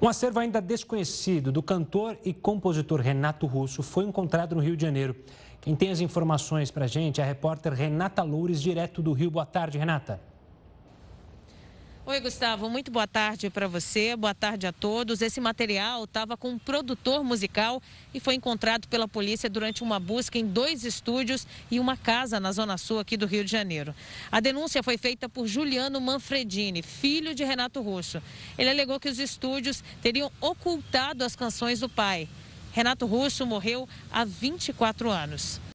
Um acervo ainda desconhecido do cantor e compositor Renato Russo foi encontrado no Rio de Janeiro. Quem tem as informações para a gente é a repórter Renata Loures, direto do Rio. Boa tarde, Renata. Oi, Gustavo, muito boa tarde para você, boa tarde a todos. Esse material estava com um produtor musical e foi encontrado pela polícia durante uma busca em dois estúdios e uma casa na Zona Sul aqui do Rio de Janeiro. A denúncia foi feita por Juliano Manfredini, filho de Renato Russo. Ele alegou que os estúdios teriam ocultado as canções do pai. Renato Russo morreu há 24 anos.